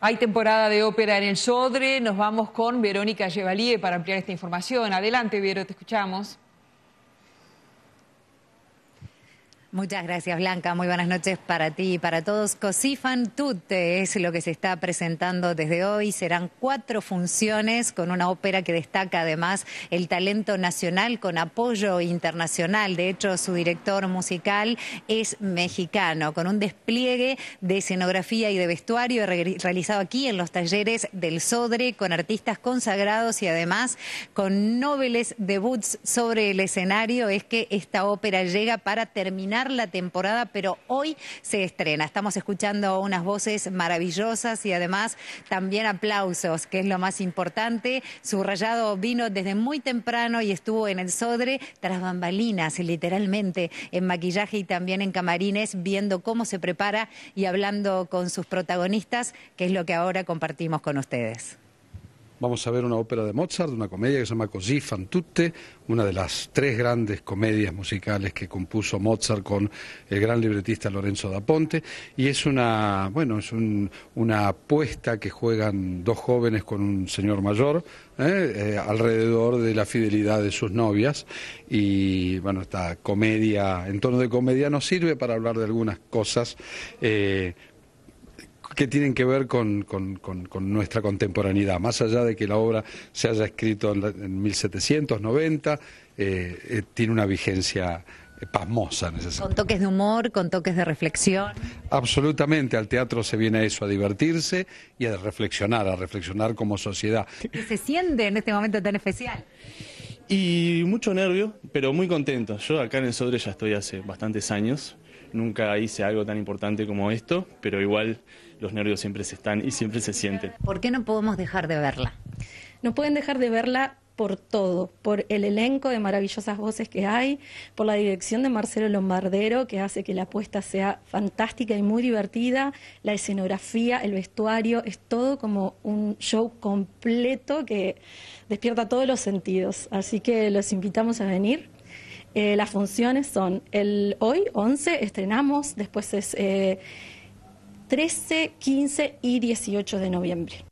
Hay temporada de ópera en el Sodre. Nos vamos con Verónica Llevalíe para ampliar esta información. Adelante, Vero, te escuchamos. Muchas gracias, Blanca. Muy buenas noches para ti y para todos. Cosifan Tutte es lo que se está presentando desde hoy. Serán cuatro funciones con una ópera que destaca además el talento nacional con apoyo internacional. De hecho, su director musical es mexicano, con un despliegue de escenografía y de vestuario realizado aquí en los talleres del Sodre, con artistas consagrados y además con nobles debuts sobre el escenario. Es que esta ópera llega para terminar la temporada, pero hoy se estrena. Estamos escuchando unas voces maravillosas y además también aplausos, que es lo más importante. Subrayado vino desde muy temprano y estuvo en el Sodre tras bambalinas, literalmente, en maquillaje y también en camarines, viendo cómo se prepara y hablando con sus protagonistas, que es lo que ahora compartimos con ustedes vamos a ver una ópera de Mozart, una comedia que se llama Così fan tutte, una de las tres grandes comedias musicales que compuso Mozart con el gran libretista Lorenzo da Ponte, y es una, bueno, es una apuesta que juegan dos jóvenes con un señor mayor ¿eh? Eh, alrededor de la fidelidad de sus novias, y bueno, esta comedia, en torno de comedia nos sirve para hablar de algunas cosas. Eh, que tienen que ver con, nuestra contemporaneidad, más allá de que la obra se haya escrito en, 1790, eh, eh, tiene una vigencia eh, pasmosa Con toques de humor, con toques de reflexión. Absolutamente, al teatro se viene a eso, a divertirse y a reflexionar, a reflexionar como sociedad. ¿Qué se siente en este momento tan especial? Y mucho nervio, pero muy contento. Yo acá en el Sodre ya estoy hace bastantes años. Nunca hice algo tan importante como esto, pero igual los nervios siempre se están y siempre se sienten. ¿Por qué no podemos dejar de verla? No pueden dejar de verla por todo, por el elenco de maravillosas voces que hay, por la dirección de Marcelo Lombardero, que hace que la apuesta sea fantástica y muy divertida, la escenografía, el vestuario, es todo como un show completo que despierta todos los sentidos. Así que los invitamos a venir. Eh, las funciones son el hoy 11 estrenamos, después es 13, eh, 15 y 18 de noviembre.